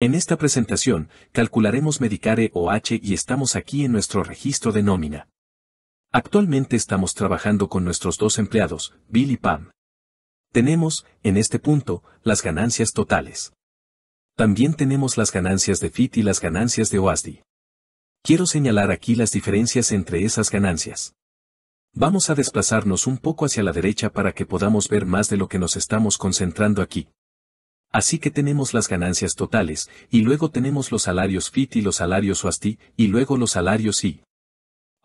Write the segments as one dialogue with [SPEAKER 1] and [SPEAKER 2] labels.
[SPEAKER 1] En esta presentación, calcularemos Medicare OH y estamos aquí en nuestro registro de nómina. Actualmente estamos trabajando con nuestros dos empleados, Bill y Pam. Tenemos, en este punto, las ganancias totales. También tenemos las ganancias de FIT y las ganancias de OASDI. Quiero señalar aquí las diferencias entre esas ganancias. Vamos a desplazarnos un poco hacia la derecha para que podamos ver más de lo que nos estamos concentrando aquí. Así que tenemos las ganancias totales, y luego tenemos los salarios FIT y los salarios OASTI, y luego los salarios I.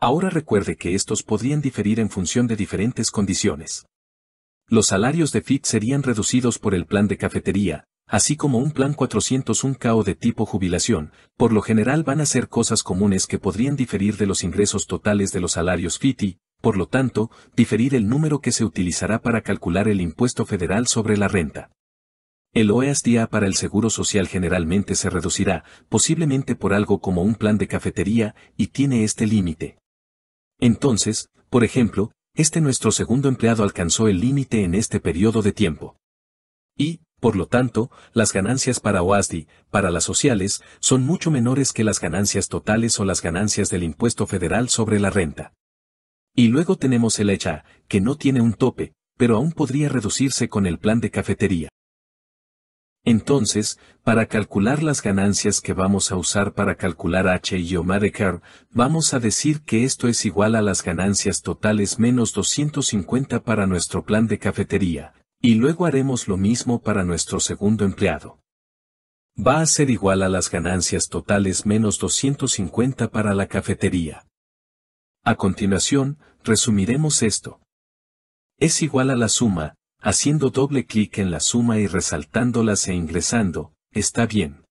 [SPEAKER 1] Ahora recuerde que estos podrían diferir en función de diferentes condiciones. Los salarios de FIT serían reducidos por el plan de cafetería, así como un plan 401k de tipo jubilación, por lo general van a ser cosas comunes que podrían diferir de los ingresos totales de los salarios FIT y, por lo tanto, diferir el número que se utilizará para calcular el impuesto federal sobre la renta. El e día para el Seguro Social generalmente se reducirá, posiblemente por algo como un plan de cafetería, y tiene este límite. Entonces, por ejemplo, este nuestro segundo empleado alcanzó el límite en este periodo de tiempo. Y, por lo tanto, las ganancias para OASDI, e para las sociales, son mucho menores que las ganancias totales o las ganancias del impuesto federal sobre la renta. Y luego tenemos el ECHA, que no tiene un tope, pero aún podría reducirse con el plan de cafetería. Entonces, para calcular las ganancias que vamos a usar para calcular H y Medicare, vamos a decir que esto es igual a las ganancias totales menos 250 para nuestro plan de cafetería, y luego haremos lo mismo para nuestro segundo empleado. Va a ser igual a las ganancias totales menos 250 para la cafetería. A continuación, resumiremos esto. Es igual a la suma, Haciendo doble clic en la suma y resaltándolas e ingresando, está bien.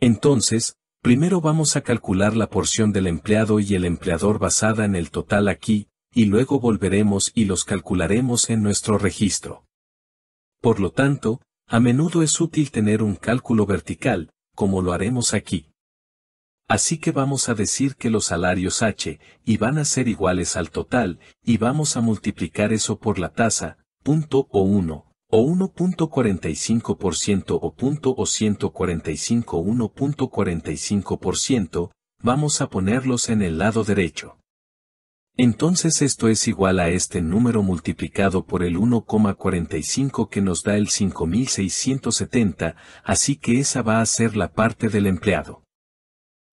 [SPEAKER 1] Entonces, primero vamos a calcular la porción del empleado y el empleador basada en el total aquí, y luego volveremos y los calcularemos en nuestro registro. Por lo tanto, a menudo es útil tener un cálculo vertical, como lo haremos aquí. Así que vamos a decir que los salarios H, y van a ser iguales al total, y vamos a multiplicar eso por la tasa, punto o 1, o 1.45% o punto o 145 1.45%, vamos a ponerlos en el lado derecho. Entonces esto es igual a este número multiplicado por el 1,45 que nos da el 5670, así que esa va a ser la parte del empleado.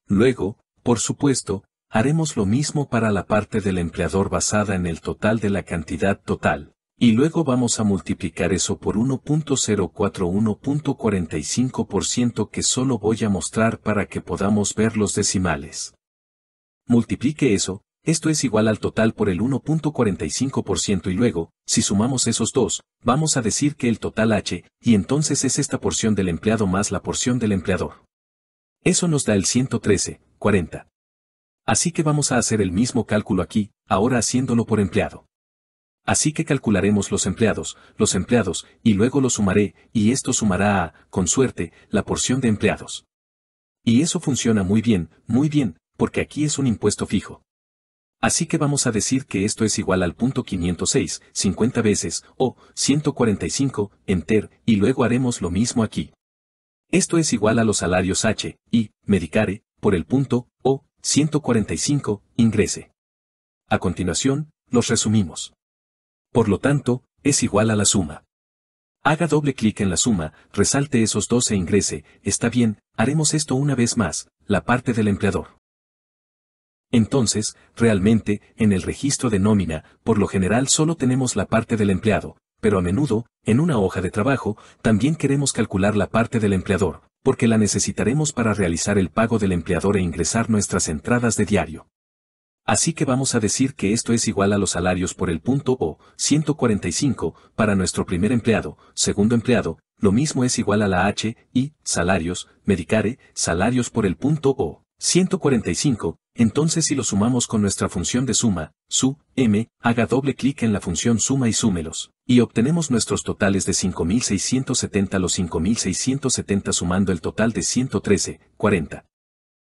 [SPEAKER 1] Luego, por supuesto, haremos lo mismo para la parte del empleador basada en el total de la cantidad total. Y luego vamos a multiplicar eso por 1.041.45% que solo voy a mostrar para que podamos ver los decimales. Multiplique eso, esto es igual al total por el 1.45% y luego, si sumamos esos dos, vamos a decir que el total H, y entonces es esta porción del empleado más la porción del empleador. Eso nos da el 113, 40. Así que vamos a hacer el mismo cálculo aquí, ahora haciéndolo por empleado. Así que calcularemos los empleados, los empleados, y luego lo sumaré, y esto sumará a, con suerte, la porción de empleados. Y eso funciona muy bien, muy bien, porque aquí es un impuesto fijo. Así que vamos a decir que esto es igual al punto 506, 50 veces, o 145, enter, y luego haremos lo mismo aquí. Esto es igual a los salarios H, y, Medicare, por el punto, o, 145, ingrese. A continuación, los resumimos. Por lo tanto, es igual a la suma. Haga doble clic en la suma, resalte esos dos e ingrese, está bien, haremos esto una vez más, la parte del empleador. Entonces, realmente, en el registro de nómina, por lo general solo tenemos la parte del empleado, pero a menudo, en una hoja de trabajo, también queremos calcular la parte del empleador, porque la necesitaremos para realizar el pago del empleador e ingresar nuestras entradas de diario. Así que vamos a decir que esto es igual a los salarios por el punto O, 145, para nuestro primer empleado, segundo empleado, lo mismo es igual a la H, y, salarios, medicare, salarios por el punto O, 145, entonces si lo sumamos con nuestra función de suma, su, m, haga doble clic en la función suma y súmelos, y obtenemos nuestros totales de 5670 los 5670 sumando el total de 113, 40,